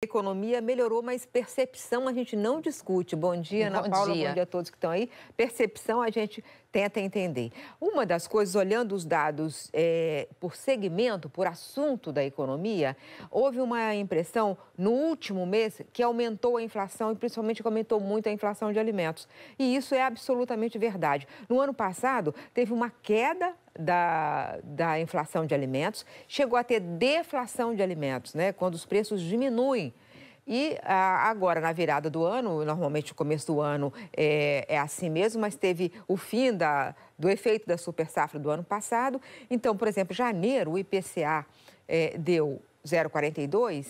Economia melhorou, mas percepção a gente não discute. Bom dia, Ana bom Paula, dia. bom dia a todos que estão aí. Percepção a gente tenta entender. Uma das coisas, olhando os dados é, por segmento, por assunto da economia, houve uma impressão no último mês que aumentou a inflação e principalmente que aumentou muito a inflação de alimentos. E isso é absolutamente verdade. No ano passado, teve uma queda da, da inflação de alimentos, chegou a ter deflação de alimentos, né? quando os preços diminuem. E ah, agora, na virada do ano, normalmente o começo do ano é, é assim mesmo, mas teve o fim da, do efeito da super safra do ano passado. Então, por exemplo, janeiro, o IPCA é, deu 0,42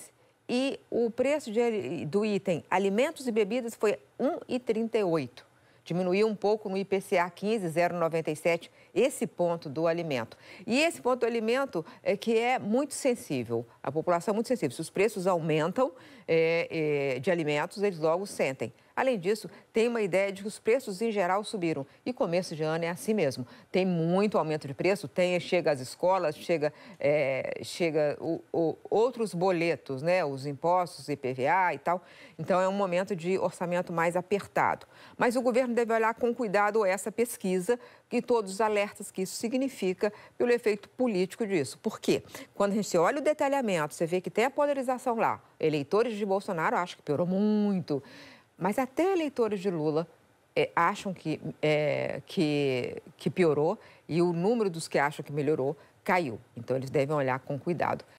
e o preço de, do item alimentos e bebidas foi 1,38 diminuiu um pouco no IPCA 15097 esse ponto do alimento. E esse ponto do alimento é que é muito sensível, a população é muito sensível. Se os preços aumentam é, é, de alimentos, eles logo sentem. Além disso, tem uma ideia de que os preços em geral subiram. E começo de ano é assim mesmo. Tem muito aumento de preço, tem, chega às escolas, chega, é, chega o, o, outros boletos, né? Os impostos, IPVA e tal. Então é um momento de orçamento mais apertado. Mas o governo deve olhar com cuidado essa pesquisa e todos os alertas que isso significa pelo efeito político disso. Por quê? Quando a gente olha o detalhamento, você vê que tem a polarização lá. Eleitores de Bolsonaro acham que piorou muito. Mas até eleitores de Lula é, acham que, é, que, que piorou e o número dos que acham que melhorou caiu. Então, eles devem olhar com cuidado